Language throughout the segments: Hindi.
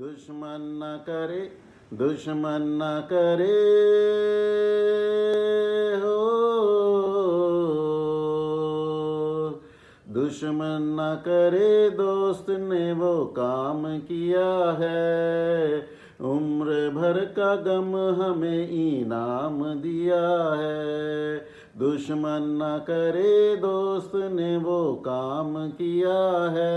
दुश्मन न करे दुश्मन न करे हो दुश्मन न करे दोस्त ने वो काम किया है उम्र भर का गम हमें इनाम दिया है दुश्मन न करे दोस्त ने वो काम किया है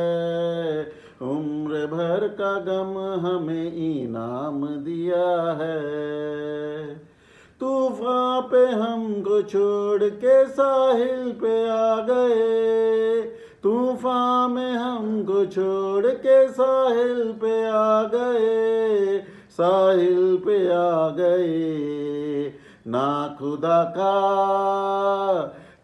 उम्र भर का गम हमें इनाम दिया है तूफान पे हमको छोड़ के साहिल पे आ गए तूफान में हमको छोड़ के साहिल पे आ गए साहिल पे आ गए ना खुदा का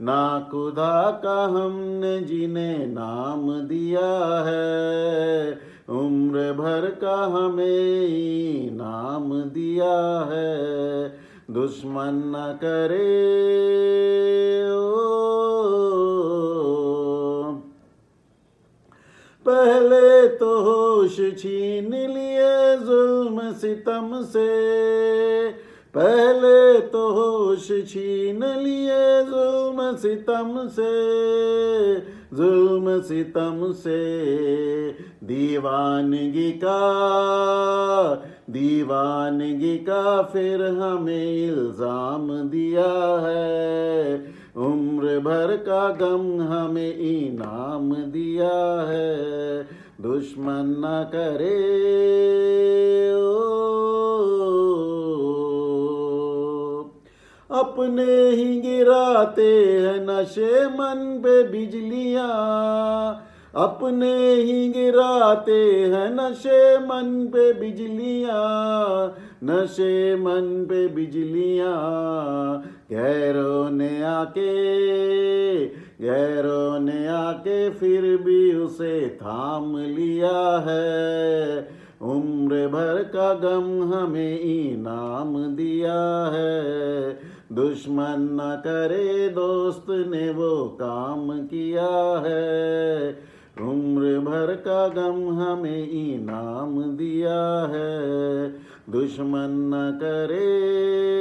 ना खुदा का हमने जिन्हें नाम दिया है उम्र भर का हमें नाम दिया है दुश्मन न करे ओ पहले तो होश छीन लिए जुल्म सितम से पहले तो होश छीन लिए जुल्म सितम से जुल्म सितम से दीवानगी का दीवानगी का फिर हमें इल्ज़ाम दिया है उम्र भर का गम हमें इनाम दिया है दुश्मन न करे ओ अपने ही गिराते हैं नशे मन पे बिजलियाँ अपने ही गिराते हैं नशे मन पे बिजलियाँ नशे मन पे बिजलियाँ गैरों ने आके गैरों ने आके फिर भी उसे थाम लिया है उम्र भर का गम हमें इनाम दिया है दुश्मन न करे दोस्त ने वो काम किया है उम्र भर का गम हमें इनाम दिया है दुश्मन न करे